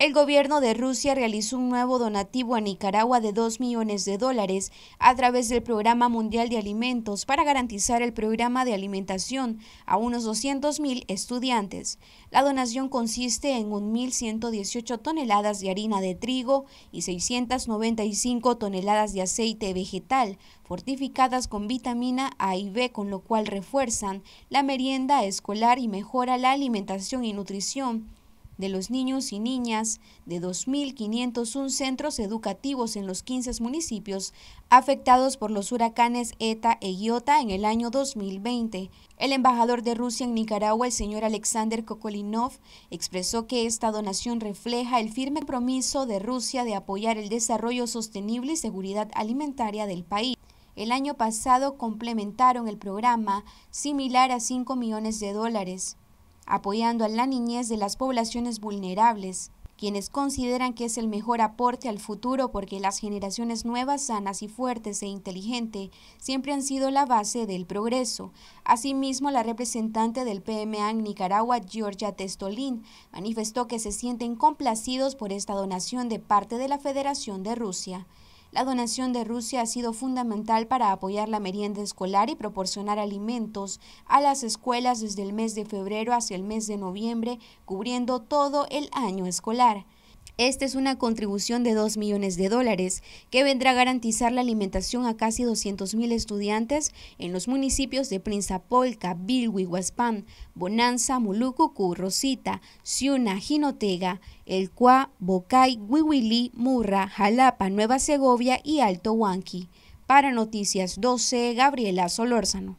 El gobierno de Rusia realizó un nuevo donativo a Nicaragua de 2 millones de dólares a través del Programa Mundial de Alimentos para garantizar el programa de alimentación a unos 200.000 estudiantes. La donación consiste en 1.118 toneladas de harina de trigo y 695 toneladas de aceite vegetal, fortificadas con vitamina A y B, con lo cual refuerzan la merienda escolar y mejora la alimentación y nutrición de los niños y niñas de 2.501 centros educativos en los 15 municipios afectados por los huracanes ETA e Iota en el año 2020. El embajador de Rusia en Nicaragua, el señor Alexander Kokolinov, expresó que esta donación refleja el firme compromiso de Rusia de apoyar el desarrollo sostenible y seguridad alimentaria del país. El año pasado complementaron el programa similar a 5 millones de dólares apoyando a la niñez de las poblaciones vulnerables, quienes consideran que es el mejor aporte al futuro porque las generaciones nuevas, sanas y fuertes e inteligentes siempre han sido la base del progreso. Asimismo, la representante del PMA en Nicaragua, Georgia Testolín, manifestó que se sienten complacidos por esta donación de parte de la Federación de Rusia. La donación de Rusia ha sido fundamental para apoyar la merienda escolar y proporcionar alimentos a las escuelas desde el mes de febrero hacia el mes de noviembre, cubriendo todo el año escolar. Esta es una contribución de 2 millones de dólares que vendrá a garantizar la alimentación a casi mil estudiantes en los municipios de Prinzapolca, Bilwi, Huaspán, Bonanza, Mulucucu, Rosita, Ciuna, Jinotega, El Cuá, Bocay, Huihuilí, Murra, Jalapa, Nueva Segovia y Alto Huanqui. Para Noticias 12, Gabriela Solórzano.